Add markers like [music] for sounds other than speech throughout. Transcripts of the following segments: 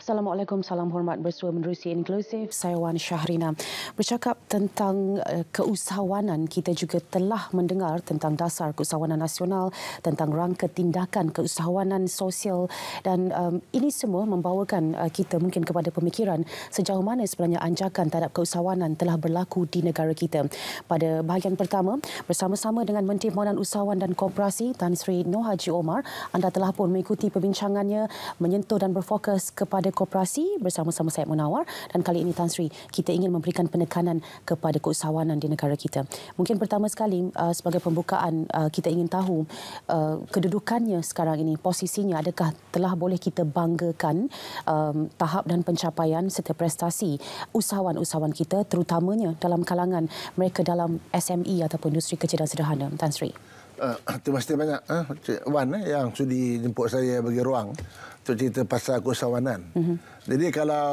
Assalamualaikum, salam hormat bersuara menerusi inklusif. Saya Wan Syahrina. Bercakap tentang eh, keusahawanan, kita juga telah mendengar tentang dasar keusahawanan nasional, tentang rangka tindakan keusahawanan sosial dan um, ini semua membawakan uh, kita mungkin kepada pemikiran sejauh mana sebenarnya anjakan terhadap keusahawanan telah berlaku di negara kita. Pada bahagian pertama, bersama-sama dengan Menteri Pembangunan Usahawan dan Koperasi Tan Sri Noh Haji Omar, anda telah pun mengikuti perbincangannya menyentuh dan berfokus kepada Sdn Koperasi bersama-sama saya Munawar dan kali ini Tan Sri kita ingin memberikan penekanan kepada keusahawanan di negara kita. Mungkin pertama sekali uh, sebagai pembukaan uh, kita ingin tahu uh, kedudukannya sekarang ini, posisinya adakah telah boleh kita banggakan um, tahap dan pencapaian serta prestasi usahawan-usahawan kita terutamanya dalam kalangan mereka dalam SME ataupun industri kecil dan sederhana. Tan Sri. Uh, ah, terima kasih banyak uh, ah, Cik Wan uh, yang sudi jemput saya bagi ruang untuk cerita pasal keusahawanan. Uh-huh. Mhm. Jadi kalau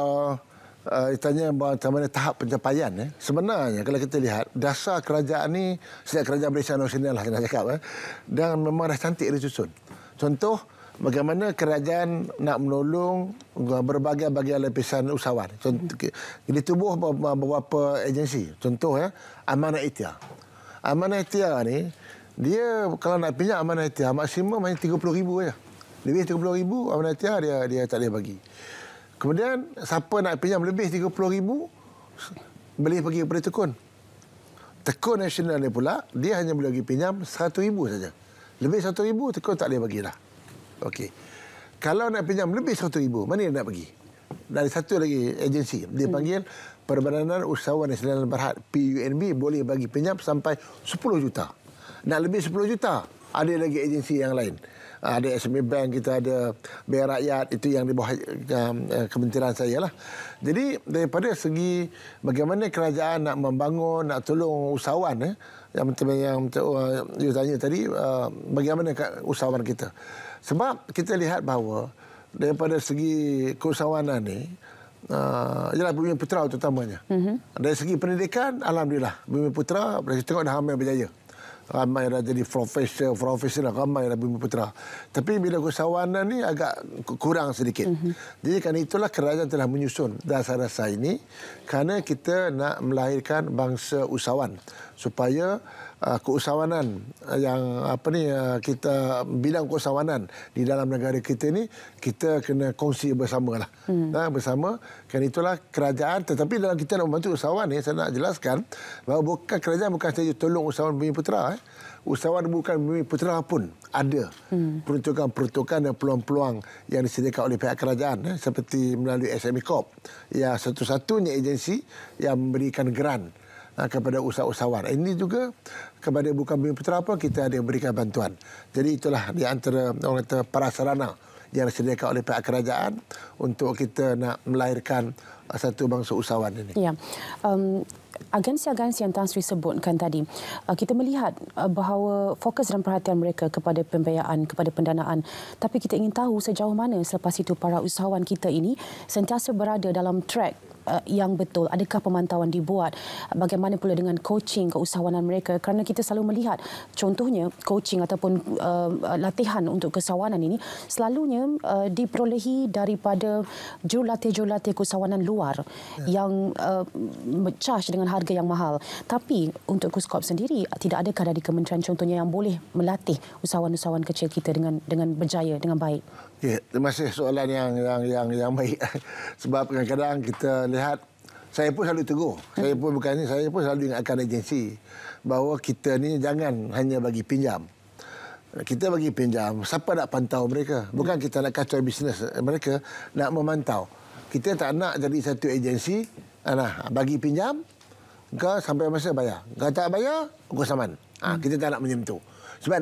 uh, ditanya macam mana tahap pencapaian, eh, sebenarnya kalau kita lihat dasar kerajaan ni sejak kerajaan Malaysia Nusantara lah saya cakap. Eh, dan memang dah cantik disusun. Contoh, bagaimana kerajaan nak menolong berbagai bagian lapisan usahawan. Contoh, uh-huh. Dia tubuh beberapa agensi. Contoh, eh, Amanah Itia. Amanah Itia ni, dia kalau nak pinjam amanah Aitiah maksimum hanya 30 ribu saja. Lebih 30 ribu amanah Aitiah dia, dia tak boleh bagi. Kemudian siapa nak pinjam lebih 30 ribu boleh pergi kepada Tekun. Tekun Nasional ni pula dia hanya boleh bagi pinjam 100 ribu saja. Lebih 100 ribu Tekun tak boleh bagilah. Okey. Kalau nak pinjam lebih 100 ribu mana dia nak bagi Dari satu lagi agensi dia hmm. panggil Perbandaran Usahawan Nasional Berhad PUNB boleh bagi pinjam sampai 10 juta nak lebih 10 juta ada lagi agensi yang lain ada SME Bank kita ada Bank Rakyat itu yang di bawah um, eh, kementerian saya lah jadi daripada segi bagaimana kerajaan nak membangun nak tolong usahawan eh, yang teman yang oh, you tanya tadi uh, bagaimana usahawan kita sebab kita lihat bahawa daripada segi keusahawanan ni uh, ialah Bumi Putra terutamanya. Mm-hmm. Dari segi pendidikan, Alhamdulillah. Bumi Putra, kita tengok dah hamil berjaya ramai dah jadi profesor, profesor dah ramai dah Bumi Putera. Tapi bila kesawanan ni agak kurang sedikit. Mm-hmm. Jadi kan itulah kerajaan telah menyusun dasar-dasar ini kerana kita nak melahirkan bangsa usahawan supaya uh, keusahawanan yang apa ni uh, kita bidang keusahawanan di dalam negara kita ni kita kena kongsi bersamalah. Hmm. Nah, bersama kerana itulah kerajaan tetapi dalam kita nak membantu usahawan ni saya nak jelaskan bahawa bukan kerajaan bukan saja tolong usahawan bumi putera eh. Usahawan bukan bumi putera pun ada hmm. peruntukan-peruntukan dan peluang-peluang yang disediakan oleh pihak kerajaan eh, seperti melalui SME Corp yang satu-satunya agensi yang memberikan grant Ah, kepada usahawan. Ini juga kepada bukan bumi putera pun kita ada berikan bantuan. Jadi itulah di antara orang kata prasarana yang disediakan oleh pihak kerajaan untuk kita nak melahirkan ah, satu bangsa usahawan ini. Ya. Um, agensi-agensi yang Tan Sri sebutkan tadi, eh, kita melihat eh, bahawa fokus dan perhatian mereka kepada pembiayaan, kepada pendanaan. Tapi kita ingin tahu sejauh mana selepas itu para usahawan kita ini sentiasa berada dalam track Uh, yang betul? Adakah pemantauan dibuat? Bagaimana pula dengan coaching keusahawanan mereka? Kerana kita selalu melihat contohnya coaching ataupun uh, latihan untuk keusahawanan ini selalunya uh, diperolehi daripada jurulatih-jurulatih keusahawanan luar ya. yang uh, charge dengan harga yang mahal. Tapi untuk Kuskop sendiri tidak ada kadar di kementerian contohnya yang boleh melatih usahawan-usahawan kecil kita dengan dengan berjaya dengan baik? Ya, terima masih soalan yang yang yang yang baik. [laughs] Sebab kadang-kadang kita melihat saya pun selalu tegur. Hmm. Saya pun bukan ini, saya pun selalu ingatkan agensi bahawa kita ni jangan hanya bagi pinjam. Kita bagi pinjam, siapa nak pantau mereka? Bukan hmm. kita nak kacau bisnes mereka, nak memantau. Kita tak nak jadi satu agensi, nah, bagi pinjam, kau sampai masa bayar. Kau tak bayar, kau saman. Ha, Kita tak nak menyentuh.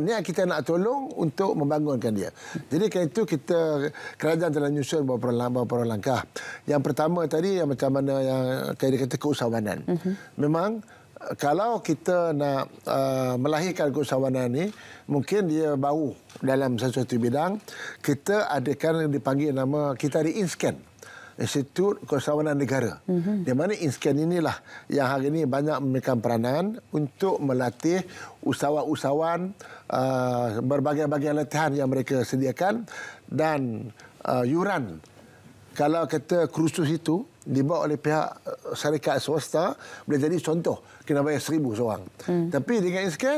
ni kita nak tolong untuk membangunkan dia. Jadi kerana itu kita kerajaan telah menyusun beberapa langkah. Yang pertama tadi yang macam mana yang kaya kata keusahawanan. Mm-hmm. Memang eh, kalau kita nak uh, melahirkan keusahawanan ini, mungkin dia bau dalam sesuatu bidang. Kita adakan yang dipanggil nama kita di InScan. Institut Keusahawanan Negara. Mm-hmm. Di mana InScan inilah yang hari ini banyak memberikan peranan untuk melatih usahawan-usahawan uh, berbagai-bagai latihan yang mereka sediakan dan uh, yuran kalau kata kursus itu dibawa oleh pihak eh, syarikat swasta boleh jadi contoh kena bayar seribu seorang hmm. tapi dengan e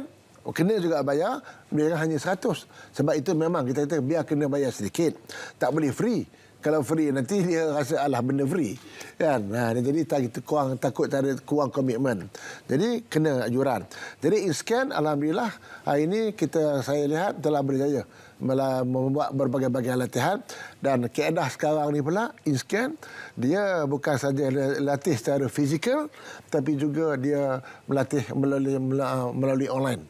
kena juga bayar mereka hanya seratus sebab itu memang kita kata biar kena bayar sedikit tak boleh free kalau free nanti dia rasa alah benda free kan nah, ha, dia jadi tak kita kurang takut tak ada kurang komitmen jadi kena ajuran jadi e Alhamdulillah hari ini kita saya lihat telah berjaya membuat berbagai-bagai latihan dan keadaan sekarang ni pula inscan dia bukan saja latih secara fizikal tapi juga dia melatih melalui melalui online.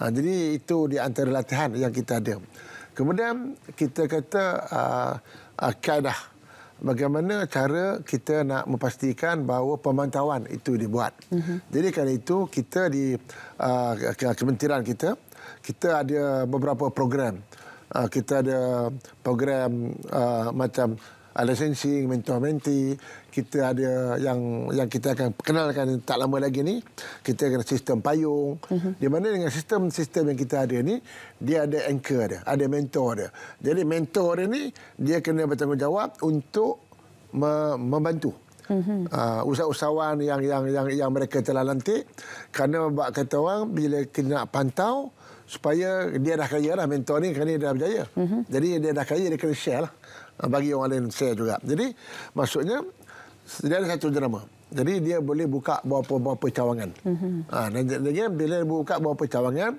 Ha, jadi itu di antara latihan yang kita ada. Kemudian kita kata uh, ha, uh, ha, keadaan bagaimana cara kita nak memastikan bahawa pemantauan itu dibuat. Mm-hmm. Jadi kerana itu kita di uh, kementerian kita kita ada beberapa program uh, kita ada program uh, macam licensing, mentor menti kita ada yang yang kita akan perkenalkan tak lama lagi ni kita ada sistem payung uh-huh. di mana dengan sistem sistem yang kita ada ni dia ada anchor dia ada mentor dia jadi mentor dia ni dia kena bertanggungjawab untuk me- membantu uh, mm-hmm. ah, usahawan yang yang yang yang mereka telah lantik kerana bab kata orang bila kena nak pantau supaya dia dah kaya lah mentor ni kerana dia dah berjaya. Mm-hmm. Jadi dia dah kaya dia kena share lah ah, bagi orang lain saya juga. Jadi maksudnya dia ada satu drama. Jadi dia boleh buka beberapa-beberapa cawangan. Mm-hmm. Ha, dan dia bila dia buka beberapa cawangan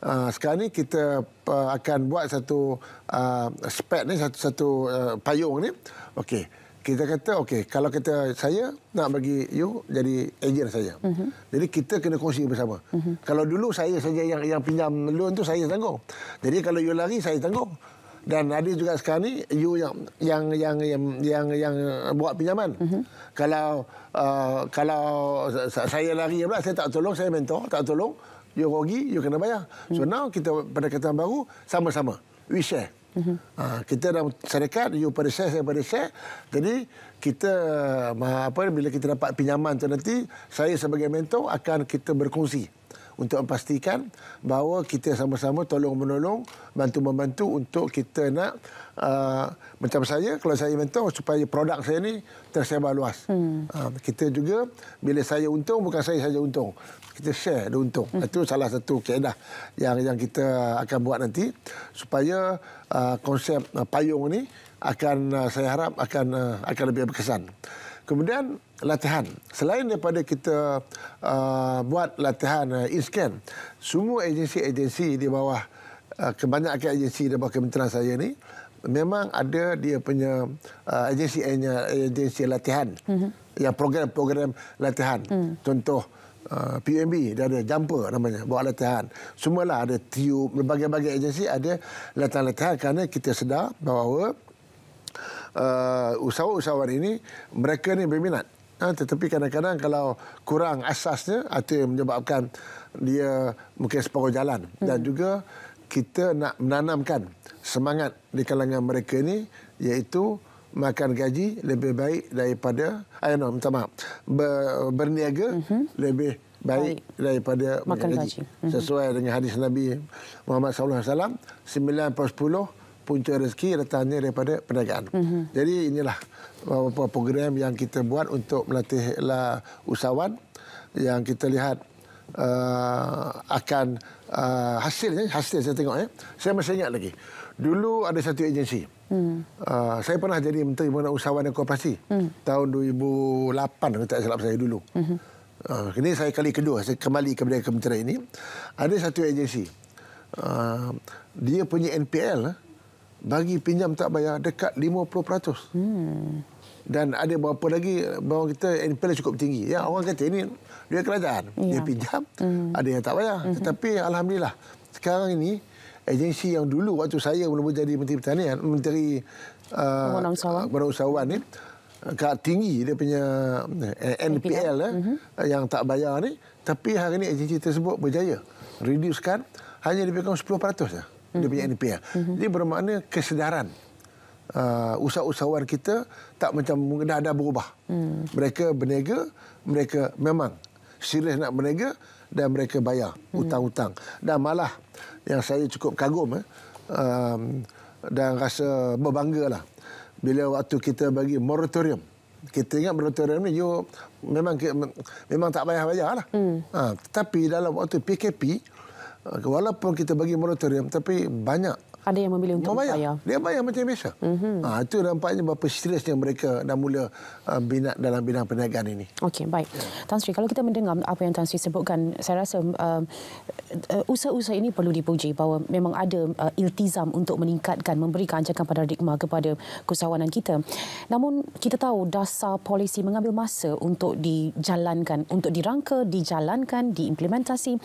Uh, sekarang ni kita uh, akan buat satu uh, spek ni satu satu uh, payung ni okey kita kata okey kalau kita saya nak bagi you jadi ejen saya. Mm-hmm. Jadi kita kena kongsi bersama. Mm-hmm. Kalau dulu saya saja yang yang pinjam loan tu saya tanggung. Jadi kalau you lari saya tanggung. Dan ada juga sekarang ni you yang yang yang yang yang, yang buat pinjaman. Mm-hmm. Kalau uh, kalau saya lari pula saya tak tolong saya mentor tak tolong you rugi you kena bayar. Mm-hmm. So mhm. now kita pada kata baru sama-sama we share. Uh-huh. kita dalam syarikat, you pada share, saya pada share. Jadi kita apa bila kita dapat pinjaman tu nanti saya sebagai mentor akan kita berkongsi untuk memastikan bahawa kita sama-sama tolong-menolong, bantu-membantu untuk kita nak uh, macam saya, kalau saya mentor supaya produk saya ni tersebar luas. Hmm. Uh, kita juga, bila saya untung, bukan saya saja untung. Kita share dia untung. Hmm. Itu salah satu keadaan yang, yang kita akan buat nanti supaya uh, konsep uh, payung ni akan uh, saya harap akan uh, akan lebih berkesan. Kemudian latihan. Selain daripada kita uh, buat latihan uh, in-scan, semua agensi-agensi di bawah, uh, kebanyakan agensi di bawah kementerian saya ni memang ada dia punya uh, agensi, agensi latihan. Mm-hmm. Yang program-program latihan. Mm. Contoh, Uh, PMB dia ada jumper namanya buat latihan semualah ada tiup berbagai-bagai agensi ada latihan-latihan kerana kita sedar bahawa uh, usahawan-usahawan ini mereka ni berminat Ha, tetapi kadang-kadang kalau kurang asasnya, itu yang menyebabkan dia mungkin separuh jalan. Hmm. Dan juga kita nak menanamkan semangat di kalangan mereka ini iaitu makan gaji lebih baik daripada, I eh, know, minta maaf, ber, berniaga hmm. lebih baik daripada makan gaji. gaji. Mhm. Sesuai dengan hadis Nabi Muhammad SAW, 9 per 10 punca rezeki datangnya daripada perniagaan. Mm -hmm. Jadi inilah beberapa uh, program yang kita buat untuk melatihlah usahawan yang kita lihat uh, akan uh, hasilnya hasil saya tengok ya. Saya masih ingat lagi. Dulu ada satu agensi. Mm. Uh, saya pernah jadi menteri pembangunan usahawan dan koperasi mm. tahun 2008 kalau tak silap saya dulu. Mm -hmm. Uh, ini saya kali kedua saya kembali kepada kementerian ini ada satu agensi uh, dia punya NPL bagi pinjam tak bayar dekat 50%. Hmm. Dan ada berapa lagi bawang kita NPL cukup tinggi. Ya orang kata ini dia kerajaan ya. dia pinjam hmm. ada yang tak bayar. Hmm. Tetapi alhamdulillah sekarang ini agensi yang dulu waktu saya mula-mula jadi Menteri Pertanian, Menteri Badan uh, Usahawan ni agak tinggi dia punya NPL eh, hmm yang tak bayar ni tapi hari ini agensi tersebut berjaya reducekan hanya dipegang kurang 10% saja dia punya NPL. Mm -hmm. Jadi bermakna kesedaran uh, usahawan kita tak macam dah ada berubah. Mm. Mereka berniaga, mereka memang serius nak berniaga dan mereka bayar hutang-hutang. Hmm. Mm. Dan malah yang saya cukup kagum eh, um, dan rasa berbangga lah bila waktu kita bagi moratorium. Kita ingat moratorium ni you, memang, memang tak bayar bayar lah. Mm. Ha, tapi dalam waktu PKP, Ah, walaupun kita bagi moratorium tapi banyak ada yang memilih untuk bayar. bayar. Dia bayar macam biasa. Mm-hmm. Ha, itu nampaknya berapa seriusnya mereka dah mula um, uh, bina dalam bidang perniagaan ini. Okey, baik. Ya. Tan Sri, kalau kita mendengar apa yang Tan Sri sebutkan, saya rasa uh, uh, usaha-usaha ini perlu dipuji bahawa memang ada uh, iltizam untuk meningkatkan, memberikan ancakan paradigma kepada keusahawanan kita. Namun, kita tahu dasar polisi mengambil masa untuk dijalankan, untuk dirangka, dijalankan, diimplementasi.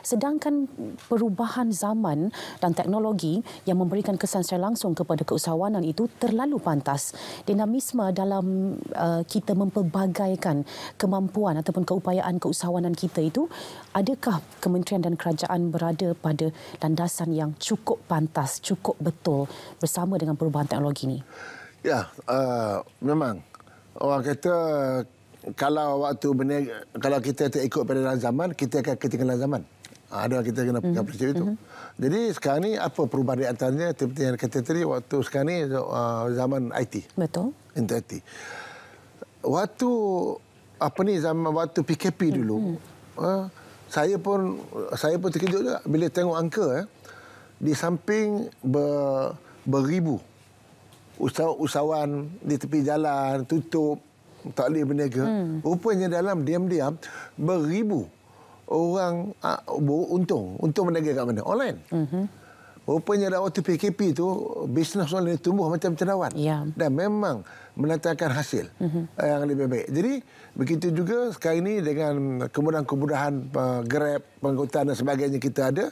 Sedangkan perubahan zaman dan teknologi yang memberikan kesan secara langsung kepada keusahawanan itu terlalu pantas. Dinamisme dalam uh, kita memperbagaikan kemampuan ataupun keupayaan keusahawanan kita itu, adakah kementerian dan kerajaan berada pada landasan yang cukup pantas, cukup betul bersama dengan perubahan teknologi ini? Ya, uh, memang. Orang kata kalau waktu benar kalau kita tak ikut peredaran zaman kita akan ketinggalan zaman. Ah, ada kita kena mm-hmm. percaya itu. Mm-hmm. Jadi sekarang ni apa perubahan di antaranya seperti yang kata tadi waktu sekarang ni uh, zaman IT. Betul. Internet. Waktu apa ni zaman waktu PKP dulu. Mm-hmm. Uh, saya pun saya pun terkejut juga bila tengok angka eh di samping ber, beribu usahawan di tepi jalan tutup tak boleh berniaga hmm. rupanya dalam diam-diam beribu orang uh, untung untung berniaga kat mana online mm-hmm. rupanya dah waktu PKP tu bisnes online tumbuh macam cendawan yeah. dan memang menatakan hasil mm-hmm. yang lebih baik jadi begitu juga sekarang ini dengan kemudahan-kemudahan uh, grab pengangkutan dan sebagainya kita ada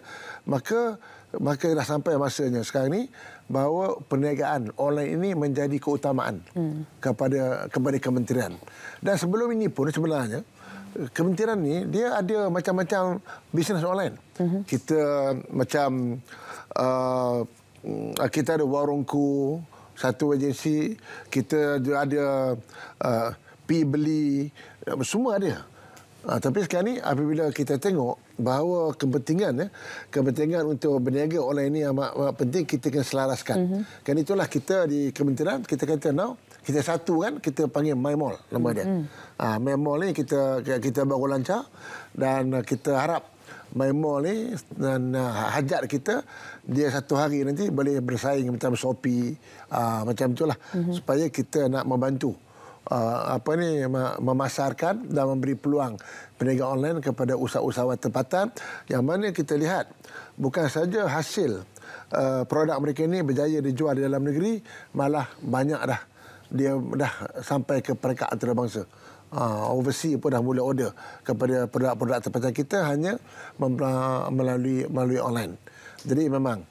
maka maka dah sampai masanya sekarang ini bahawa perniagaan online ini menjadi keutamaan mm. kepada kepada kementerian dan sebelum ini pun sebenarnya kementerian ni dia ada macam-macam bisnes online. Uh-huh. Kita macam uh, kita ada warungku, satu agensi, kita ada uh, pi beli semua ada. Uh, tapi sekarang ni apabila kita tengok bahawa kepentingan eh, kepentingan untuk berniaga online ini amat, amat penting kita kena selaraskan. Uh-huh. Kan itulah kita di kementerian kita kata now kita satu kan kita panggil My Mall nama dia. Ah ha, My Mall ni kita kita baru lancar dan kita harap My Mall ni dan uh, hajat kita dia satu hari nanti boleh bersaing macam Shopee uh, macam itulah hmm. supaya kita nak membantu uh, apa ni memasarkan dan memberi peluang peniaga online kepada usaha-usaha tempatan yang mana kita lihat bukan saja hasil Uh, produk mereka ini berjaya dijual di dalam negeri malah banyak dah dia dah sampai ke peringkat antarabangsa. Uh, overseas pun dah mula order kepada produk-produk tempatan kita hanya melalui melalui online. Jadi memang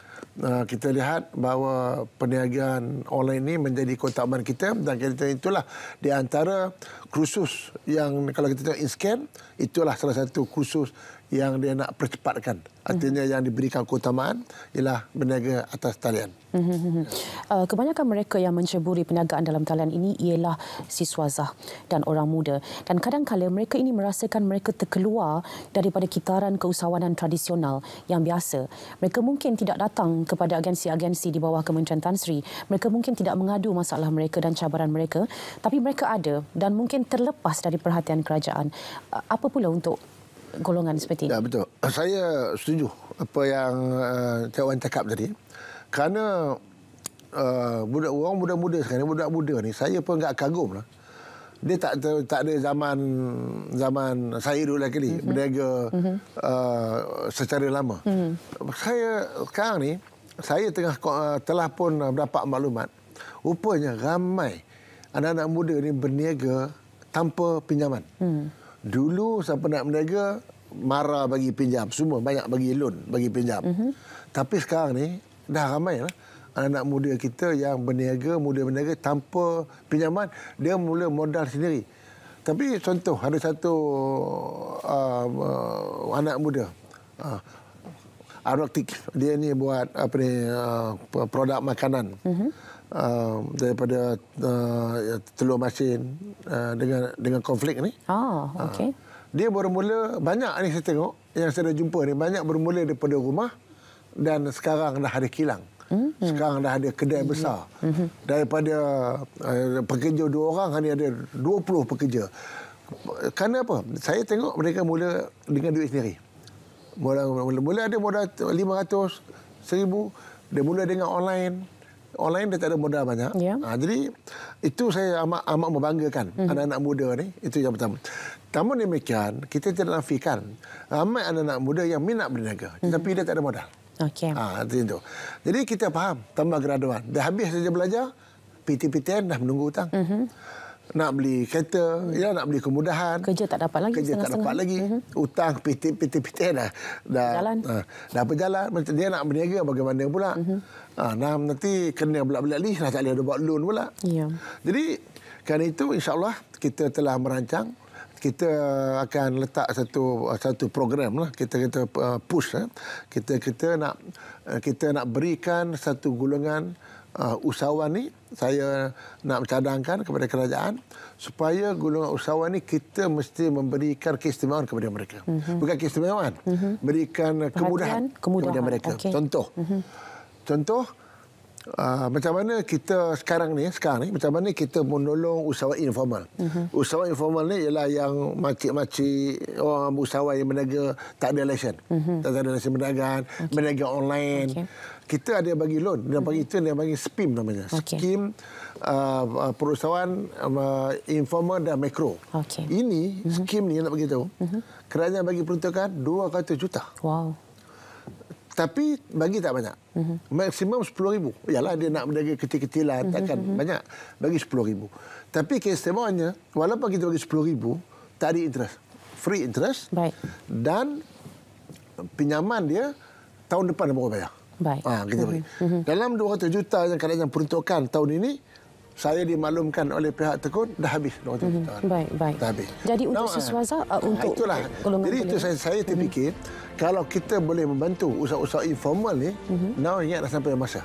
ah, kita lihat bahawa perniagaan online ini menjadi kotak amal kita dan kita itulah di antara kursus yang kalau kita tengok in scan itulah salah satu kursus yang dia nak percepatkan. Artinya yang diberikan keutamaan ialah berniaga atas talian. [laughs] Uh, kebanyakan mereka yang menceburi perniagaan dalam talian ini ialah siswa-zah dan orang muda. Dan kadang-kadang mereka ini merasakan mereka terkeluar daripada kitaran keusahawanan tradisional yang biasa. Mereka mungkin tidak datang kepada agensi-agensi di bawah Kementerian Tan Sri. Mereka mungkin tidak mengadu masalah mereka dan cabaran mereka. Tapi mereka ada dan mungkin terlepas dari perhatian kerajaan. Uh, apa pula untuk golongan seperti ini. Ya, betul. Saya setuju apa yang uh, eh, Cik Wan cakap tadi. Kerana uh, budak orang muda-muda sekarang budak muda ni, saya pun agak kagum lah. Dia tak ter, tak ada zaman zaman saya dulu lagi ni, mm-hmm. berniaga mm-hmm. uh, secara lama. Mm-hmm. Saya sekarang ni, saya tengah uh, telah pun mendapat maklumat, rupanya ramai anak-anak muda ni berniaga tanpa pinjaman. Mm. Dulu siapa nak berniaga marah bagi pinjam semua banyak bagi loan bagi pinjam. Mm-hmm. Tapi sekarang ni dah ramai lah anak-anak muda kita yang berniaga muda berniaga tanpa pinjaman dia mula modal sendiri. Tapi contoh ada satu uh, uh, anak muda uh, Arctic dia ni buat apa ni uh, produk makanan mm-hmm. uh, daripada uh, telur masin uh, dengan dengan konflik ni. Oh, ah, okay. Uh, dia bermula banyak ni saya tengok yang saya dah jumpa ni banyak bermula daripada rumah dan sekarang dah ada kilang. Mm-hmm. Sekarang dah ada kedai ya. besar. Mm-hmm. Daripada uh, pekerja dua orang hanya ada 20 pekerja. Kerana apa? Saya tengok mereka mula dengan duit sendiri mula mula ada modal 500 1000 dia mula dengan online online dia tak ada modal banyak yeah. ha, jadi itu saya amat amat membanggakan mm-hmm. anak-anak muda ni itu yang pertama namun demikian kita tidak nafikan ramai anak-anak muda yang minat berniaga mm-hmm. tetapi dia tak ada modal okey ha, itu jadi kita faham tambah graduan dah habis saja belajar PTPTN dah menunggu hutang mm-hmm nak beli kereta, ya nak beli kemudahan. Kerja tak dapat lagi Kerja tak dapat lagi. uh -huh. PT PT PT dah dah berjalan. Ha, dah berjalan. Macam dia nak berniaga bagaimana pula? Uh mhm. -huh. ha, nah, nanti kena belak-belak lagi dah tak ada buat loan pula. Yeah. Jadi kerana itu insyaAllah kita telah merancang kita akan letak satu satu program lah kita kita uh, push lah, kita kita nak eh, kita nak berikan satu gulungan uh, usahawan ni saya nak cadangkan kepada kerajaan supaya golongan usahawan ni kita mesti memberikan keistimewaan kepada mereka. Mm-hmm. Bukan keistimewaan, mm-hmm. berikan kemudahan, kemudahan kepada mereka. Okay. Contoh. Mm-hmm. Contoh Ah, macam mana kita sekarang ni sekarang ni macam mana kita menolong usaha informal. Uh-huh. Usahawan informal ni ialah yang makcik-makcik orang usaha yang berniaga tak ada lesen. Uh-huh. Tak ada lesen perniagaan, berniaga okay. online. Okay. Kita ada bagi loan dan bagi itu mhm. dia bagi SPIM namanya. Okay. Skim uh, perusahaan uh, informal dan mikro. Okay. Ini uh-huh. skim ni nak bagi tahu. Uh-huh. Kerajaan bagi peruntukan 200 juta. Wow. Tapi bagi tak banyak. Mm-hmm. Maksimum RM10,000. Yalah dia nak berniaga kecil-kecilan. Mm-hmm. Takkan mm-hmm. banyak. Bagi RM10,000. Tapi keistimewaannya, walaupun kita bagi RM10,000, tak ada interest. Free interest. Baik. Dan pinjaman dia tahun depan baru bayar. Baik. Ha, kita mm-hmm. bagi. Mm-hmm. Dalam 200 juta yang kadang-kadang peruntukan tahun ini, saya dimaklumkan oleh pihak tekun dah habis dua juta. Mhm, baik, baik. Dah habis. Jadi untuk sesuasa uh, ha, untuk itulah. Jadi itu saya saya terfikir mm-hmm. kalau kita boleh membantu usaha-usaha informal ni, mm-hmm. now ingat dah sampai masa.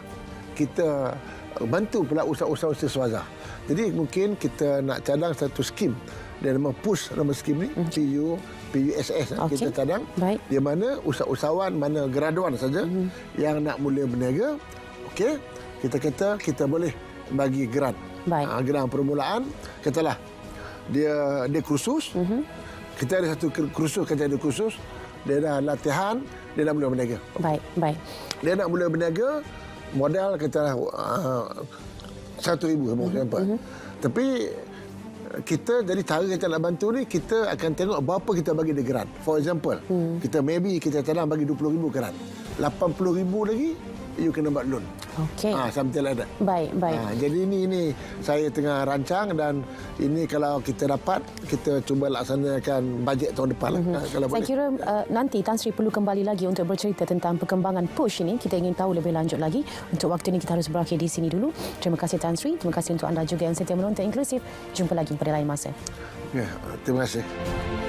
Kita uh, bantu pula usaha-usaha sesuasa. Jadi mungkin kita nak cadang satu skim dan mempush nama skim ni mm-hmm. PU PUSS okay. Ha, kita cadang baik. di mana usahawan mana graduan saja mm-hmm. yang nak mula berniaga okey kita kata kita boleh bagi geran, Baik. Ha, ah, grant permulaan katalah dia dia kursus. Mm -hmm. Kita ada satu kursus, kita ada kursus. Dia dah latihan, dia dah mula berniaga. Baik, baik. Dia nak mula berniaga, modal kita katalah ah, satu ribu sebuah mhm, mhm. contoh. Tapi kita jadi cara kita nak bantu ni kita akan tengok berapa kita bagi dia grant. For example, hmm. kita maybe kita tanam bagi 20000 grant. 80000 lagi you kena buat loan. Okey. Ah, sampai something like Baik, baik. Ha, jadi ini ini saya tengah rancang dan ini kalau kita dapat kita cuba laksanakan bajet tahun depan mm-hmm. kalau saya boleh. Saya kira uh, nanti Tan Sri perlu kembali lagi untuk bercerita tentang perkembangan push ini. Kita ingin tahu lebih lanjut lagi. Untuk waktu ini kita harus berakhir di sini dulu. Terima kasih Tan Sri. Terima kasih untuk anda juga yang setia menonton inklusif. Jumpa lagi pada lain masa. Ya, terima kasih.